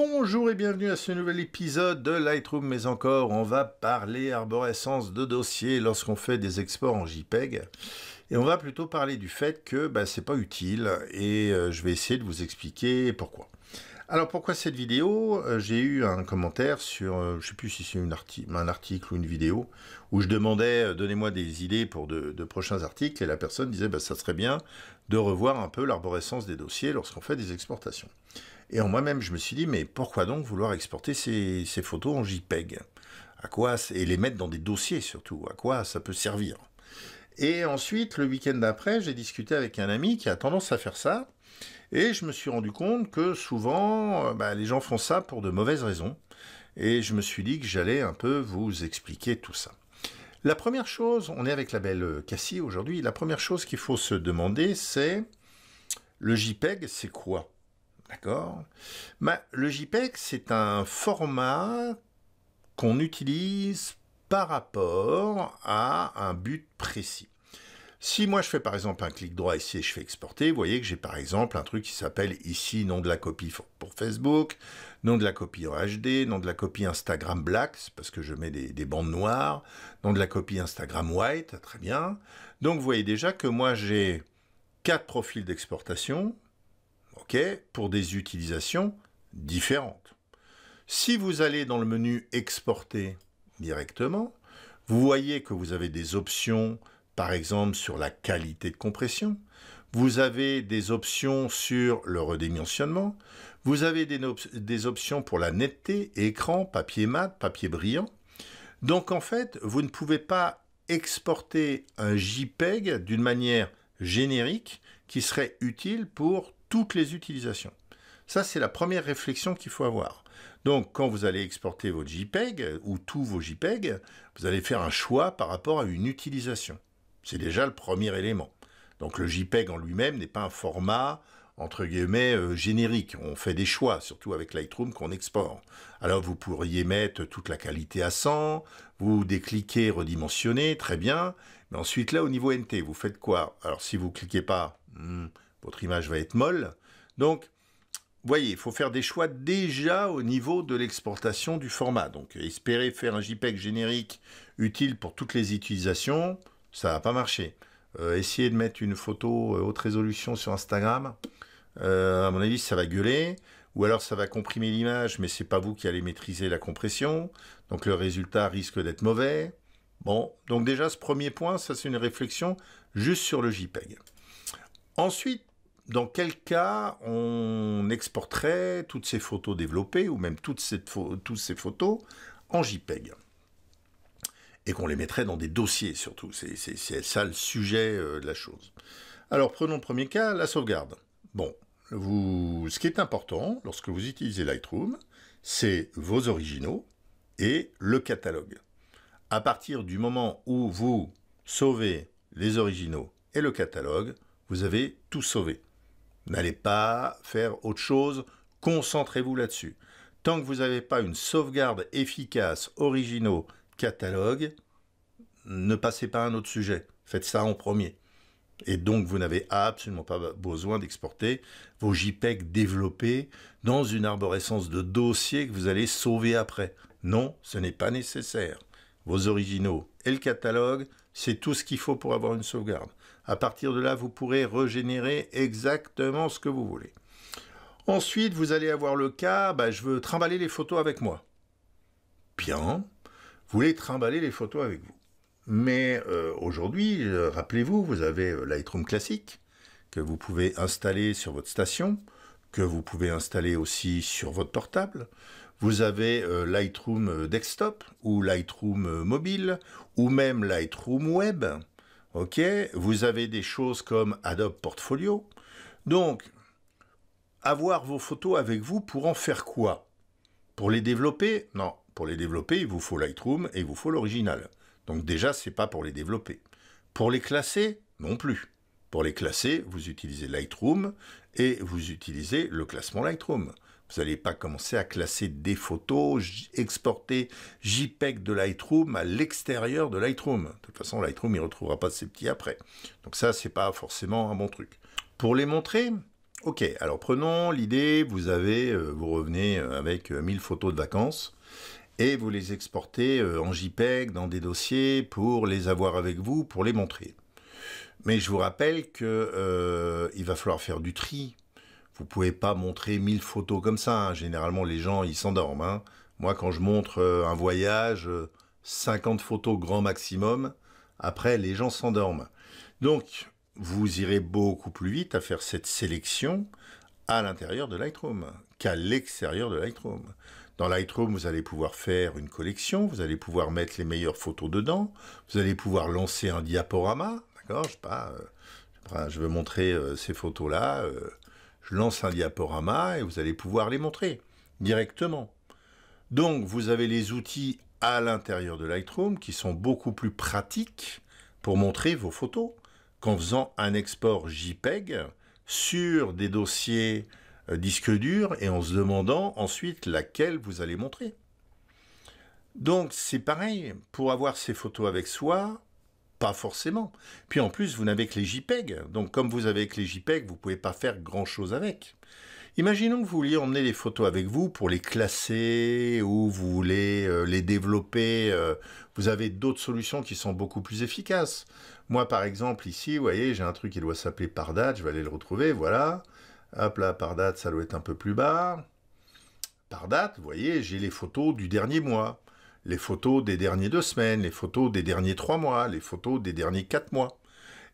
Bonjour et bienvenue à ce nouvel épisode de Lightroom, mais encore, on va parler arborescence de dossiers lorsqu'on fait des exports en JPEG. Et on va plutôt parler du fait que bah, ce n'est pas utile et euh, je vais essayer de vous expliquer pourquoi. Alors pourquoi cette vidéo euh, J'ai eu un commentaire sur, euh, je sais plus si c'est un article ou une vidéo, où je demandais donnez-moi des idées pour de, prochains articles et la personne disait bah, ça serait bien de revoir un peu l'arborescence des dossiers lorsqu'on fait des exportations. Et en moi-même, je me suis dit, mais pourquoi donc vouloir exporter ces, photos en JPEG À quoi Et les mettre dans des dossiers surtout. À quoi ça peut servir Et ensuite, le week-end d'après, j'ai discuté avec un ami qui a tendance à faire ça. Et je me suis rendu compte que souvent, euh, bah, les gens font ça pour de mauvaises raisons. Et je me suis dit que j'allais un peu vous expliquer tout ça. La première chose, on est avec la belle Cassie aujourd'hui, la première chose qu'il faut se demander, c'est le JPEG, c'est quoi D'accord Le JPEG, c'est un format qu'on utilise par rapport à un but précis. Si moi je fais par exemple un clic droit ici et je fais exporter, vous voyez que j'ai par exemple un truc qui s'appelle ici nom de la copie pour Facebook, nom de la copie en HD, nom de la copie Instagram Black, parce que je mets des, bandes noires, nom de la copie Instagram White, très bien. Donc vous voyez déjà que moi j'ai quatre profils d'exportation, pour des utilisations différentes. Si vous allez dans le menu Exporter directement, vous voyez que vous avez des options, par exemple, sur la qualité de compression. Vous avez des options sur le redimensionnement. Vous avez des, des options pour la netteté, écran, papier mat, papier brillant. Donc en fait, vous ne pouvez pas exporter un JPEG d'une manière générique qui serait utile pour toutes les utilisations. Ça, c'est la première réflexion qu'il faut avoir. Donc, quand vous allez exporter votre JPEG euh, ou tous vos JPEG, vous allez faire un choix par rapport à une utilisation. C'est déjà le premier élément. Donc, le JPEG en lui-même n'est pas un format entre guillemets euh, générique. On fait des choix, surtout avec Lightroom qu'on exporte. Alors vous pourriez mettre toute la qualité à 100, vous décliquez, redimensionner, très bien. Mais ensuite là, au niveau NT, vous faites quoi Alors si vous cliquez pas, hmm, votre image va être molle. Donc, voyez, il faut faire des choix déjà au niveau de l'exportation du format. Donc, espérer faire un JPEG générique utile pour toutes les utilisations, ça va pas marcher. Euh, essayer de mettre une photo euh, haute résolution sur Instagram, euh, à mon avis, ça va gueuler. Ou alors ça va comprimer l'image, mais c'est pas vous qui allez maîtriser la compression. Donc le résultat risque d'être mauvais. Bon, donc déjà ce premier point, ça c'est une réflexion juste sur le JPEG. Ensuite, dans quel cas on exporterait toutes ces photos développées, ou même toutes ces, ces photos, en JPEG et qu'on les mettrait dans des dossiers surtout. C'est ça le sujet euh, de la chose. Alors prenons le premier cas, la sauvegarde. Bon, vous, ce qui est important lorsque vous utilisez Lightroom, c'est vos originaux et le catalogue. À partir du moment où vous sauvez les originaux et le catalogue, vous avez tout sauvé. N'allez pas faire autre chose, concentrez-vous là-dessus. Tant que vous n'avez pas une sauvegarde efficace, originaux, catalogue, ne passez pas à un autre sujet. Faites ça en premier. Et donc, vous n'avez absolument pas besoin d'exporter vos JPEG développés dans une arborescence de dossiers que vous allez sauver après. Non, ce n'est pas nécessaire. Vos originaux et le catalogue, c'est tout ce qu'il faut pour avoir une sauvegarde. À partir de là, vous pourrez régénérer exactement ce que vous voulez. Ensuite, vous allez avoir le cas, bah, je veux trimballer les photos avec moi. Bien, vous voulez trimballer les photos avec vous. Mais euh, aujourd'hui, euh, rappelez-vous, vous avez euh, Lightroom classique que vous pouvez installer sur votre station, que vous pouvez installer aussi sur votre portable. Vous avez Lightroom desktop ou Lightroom mobile ou même Lightroom web. OK, vous avez des choses comme Adobe Portfolio. Donc, avoir vos photos avec vous pour en faire quoi Pour les développer Non, pour les développer, il vous faut Lightroom et il vous faut l'original. Donc déjà, ce n'est pas pour les développer. Pour les classer Non plus. Pour les classer, vous utilisez Lightroom et vous utilisez le classement Lightroom. Vous n'allez pas commencer à classer des photos, exporter JPEG de Lightroom à l'extérieur de Lightroom. De toute façon, Lightroom, ne retrouvera pas ses petits après. Donc ça, ce n'est pas forcément un bon truc. Pour les montrer, ok, alors prenons l'idée, vous avez, euh, vous revenez euh, avec 1000 euh, photos de vacances et vous les exportez en JPEG dans des dossiers pour les avoir avec vous, pour les montrer. Mais je vous rappelle qu'il va falloir faire du tri vous pouvez pas montrer 1000 photos comme ça. Hein. Généralement, les gens, ils s'endorment. Hein. Moi, quand je montre euh, un voyage, 50 euh, photos grand maximum, après, les gens s'endorment. Donc, vous irez beaucoup plus vite à faire cette sélection à l'intérieur de Lightroom qu'à l'extérieur de Lightroom. Dans Lightroom, vous allez pouvoir faire une collection, vous allez pouvoir mettre les meilleures photos dedans, vous allez pouvoir lancer un diaporama, d'accord Je euh, pas, je veux montrer ces photos-là, lance un diaporama et vous allez pouvoir les montrer directement. Donc vous avez les outils à l'intérieur de Lightroom qui sont beaucoup plus pratiques pour montrer vos photos qu'en faisant un export JPEG sur des dossiers euh, disque dur et en se demandant ensuite laquelle vous allez montrer. Donc c'est pareil, pour avoir ces photos avec soi, pas forcément. Puis en plus, vous n'avez que les JPEG. Donc comme vous avez que les JPEG, vous ne pouvez pas faire grand-chose avec. Imaginons que vous vouliez emmener les photos avec vous pour les classer ou vous voulez euh, les développer. Euh. vous avez d'autres solutions qui sont beaucoup plus efficaces. Moi, par exemple, ici, vous voyez, j'ai un truc qui doit s'appeler par date. Je vais aller le retrouver. Voilà. Hop là, par date, ça doit être un peu plus bas. Par date, vous voyez, j'ai les photos du dernier mois les photos des derniers deux semaines, les photos des derniers trois mois, les photos des derniers quatre mois.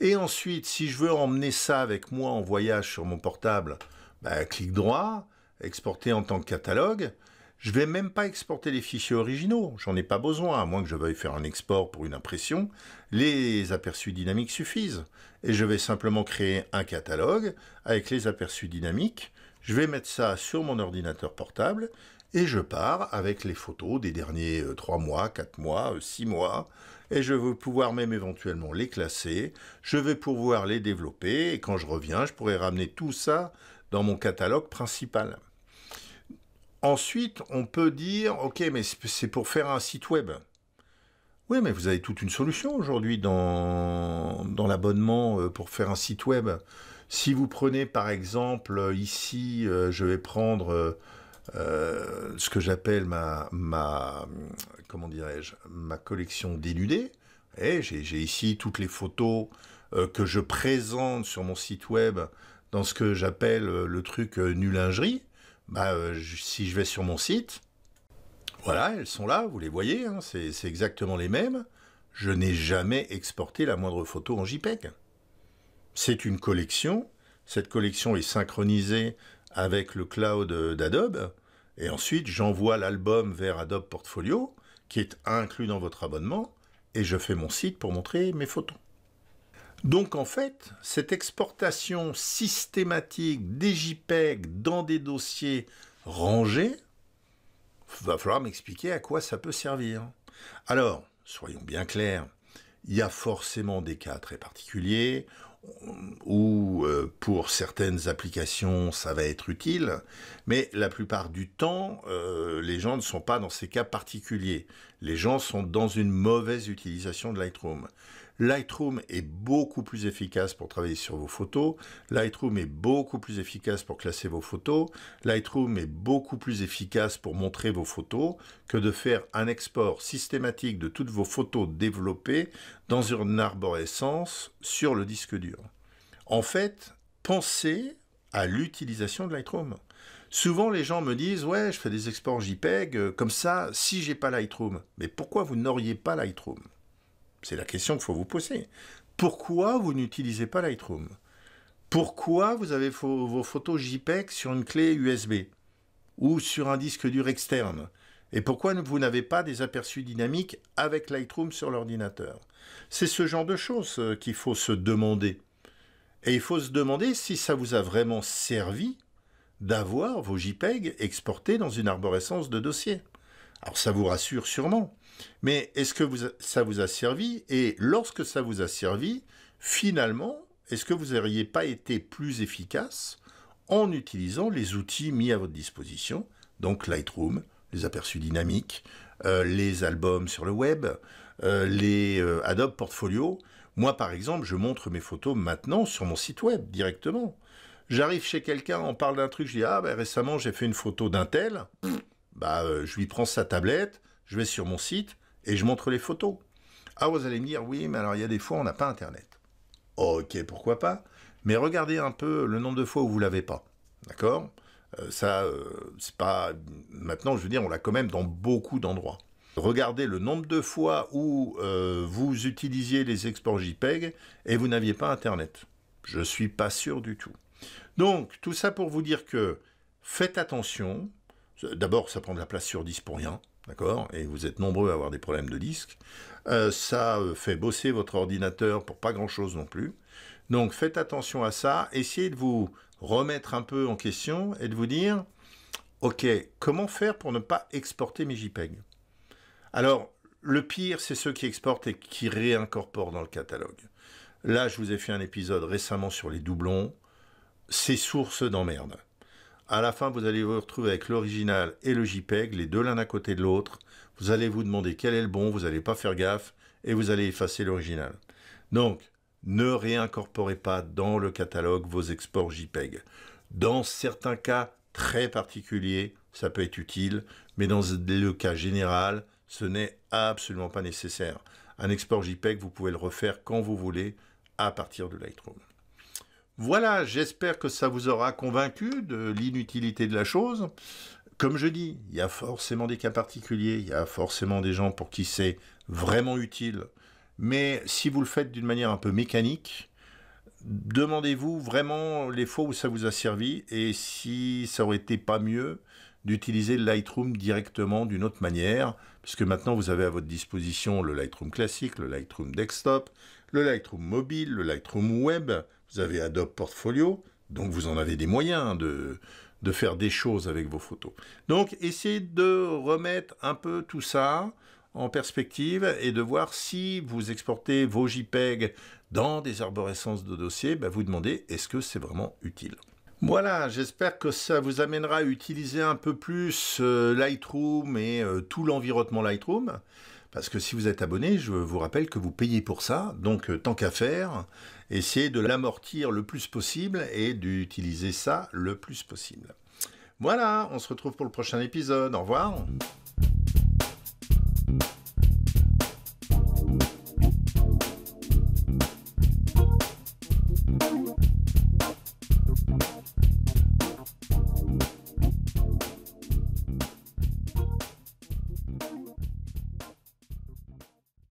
Et ensuite, si je veux emmener ça avec moi en voyage sur mon portable, bah, clic droit, exporter en tant que catalogue. Je vais même pas exporter les fichiers originaux, j'en ai pas besoin, à moins que je veuille faire un export pour une impression. Les aperçus dynamiques suffisent. Et je vais simplement créer un catalogue avec les aperçus dynamiques. Je vais mettre ça sur mon ordinateur portable et je pars avec les photos des derniers 3 euh, mois, 4 mois, 6 euh, mois, et je vais pouvoir même éventuellement les classer, je vais pouvoir les développer, et quand je reviens, je pourrai ramener tout ça dans mon catalogue principal. Ensuite, on peut dire, ok, mais c'est pour faire un site web. Oui, mais vous avez toute une solution aujourd'hui dans l'abonnement euh, pour faire un site web. Si vous prenez par exemple ici, je vais prendre euh, ce que j'appelle ma, ma, comment dirais-je, ma collection dénudée. Et eh, j'ai ici toutes les photos euh, que je présente sur mon site web dans ce que j'appelle euh, le truc nulingerie. Bah, si je vais sur mon site, voilà, elles sont là, vous les voyez, hein, c'est exactement les mêmes. Je n'ai jamais exporté la moindre photo en JPEG. C'est une collection. Cette collection est synchronisée avec le cloud d'Adobe, et ensuite j'envoie l'album vers Adobe Portfolio, qui est inclus dans votre abonnement, et je fais mon site pour montrer mes photos. Donc en fait, cette exportation systématique des JPEG dans des dossiers rangés, va falloir m'expliquer à quoi ça peut servir. Alors, soyons bien clairs, il y a forcément des cas très particuliers, ou euh, pour certaines applications ça va être utile, mais la plupart du temps, euh, les gens ne sont pas dans ces cas particuliers. Les gens sont dans une mauvaise utilisation de Lightroom. Lightroom est beaucoup plus efficace pour travailler sur vos photos. Lightroom est beaucoup plus efficace pour classer vos photos. Lightroom est beaucoup plus efficace pour montrer vos photos que de faire un export systématique de toutes vos photos développées dans une arborescence sur le disque dur. En fait, pensez à l'utilisation de Lightroom. Souvent, les gens me disent Ouais, je fais des exports JPEG, euh, comme ça, si j'ai pas Lightroom. Mais pourquoi vous n'auriez pas Lightroom c'est la question qu'il faut vous poser. Pourquoi vous n'utilisez pas Lightroom Pourquoi vous avez vos photos JPEG sur une clé USB ou sur un disque dur externe et pourquoi vous n'avez pas des aperçus dynamiques avec Lightroom sur l'ordinateur C'est ce genre de choses euh, qu'il faut se demander. Et il faut se demander si ça vous a vraiment servi d'avoir vos JPEG exportés dans une arborescence de dossiers. Alors ça vous rassure sûrement, mais est-ce que ça vous a servi Et lorsque ça vous a servi, finalement, est-ce que vous n'auriez pas été plus efficace en utilisant les outils mis à votre disposition, donc Lightroom, les aperçus dynamiques, euh, les albums sur le web, euh, les euh, Adobe Portfolio. Moi, par exemple, je montre mes photos maintenant sur mon site web directement. J'arrive chez quelqu'un, on parle d'un truc, je dis ah ben, récemment j'ai fait une photo d'un tel. Bah, je lui prends sa tablette, je vais sur mon site et je montre les photos. Ah, vous allez me dire, oui, mais alors il y a des fois, on n'a pas Internet. Ok, pourquoi pas Mais regardez un peu le nombre de fois où vous l'avez pas. D'accord euh, Ça, euh, c'est pas. Maintenant, je veux dire, on l'a quand même dans beaucoup d'endroits. Regardez le nombre de fois où euh, vous utilisiez les exports JPEG et vous n'aviez pas Internet. Je ne suis pas sûr du tout. Donc, tout ça pour vous dire que faites attention. D'abord, ça prend de la place sur 10 pour rien d'accord Et vous êtes nombreux à avoir des problèmes de disque. Euh, ça euh, fait bosser votre ordinateur pour pas grand-chose non plus. Donc faites attention à ça, essayez de vous remettre un peu en question et de vous dire, ok, comment faire pour ne pas exporter mes JPEG Alors, le pire, c'est ceux qui exportent et qui réincorporent dans le catalogue. Là, je vous ai fait un épisode récemment sur les doublons. ces sources d'emmerde. À la fin, vous allez vous retrouver avec l'original et le JPEG, les deux l'un à côté de l'autre. Vous allez vous demander quel est le bon, vous n'allez pas faire gaffe et vous allez effacer l'original. Donc, ne réincorporez pas dans le catalogue vos exports JPEG. Dans certains cas très particuliers, ça peut être utile, mais dans le cas général, ce n'est absolument pas nécessaire. Un export JPEG, vous pouvez le refaire quand vous voulez à partir de Lightroom. Voilà, j'espère que ça vous aura convaincu de l'inutilité de la chose. Comme je dis, il y a forcément des cas particuliers, il y a forcément des gens pour qui c'est vraiment utile. Mais si vous le faites d'une manière un peu mécanique, demandez-vous vraiment les fois où ça vous a servi et si ça aurait été pas mieux d'utiliser Lightroom directement d'une autre manière, puisque maintenant vous avez à votre disposition le Lightroom classique, le Lightroom desktop, le Lightroom mobile, le Lightroom web, vous avez Adobe Portfolio, donc vous en avez des moyens de, de faire des choses avec vos photos. Donc essayez de remettre un peu tout ça en perspective et de voir si vous exportez vos JPEG dans des arborescences de dossiers, ben, vous demandez est-ce que c'est vraiment utile. Voilà, j'espère que ça vous amènera à utiliser un peu plus euh, Lightroom et euh, tout l'environnement Lightroom. Parce que si vous êtes abonné, je vous rappelle que vous payez pour ça, donc euh, tant qu'à faire, essayer de l'amortir le plus possible et d'utiliser ça le plus possible. Voilà, on se retrouve pour le prochain épisode. Au revoir.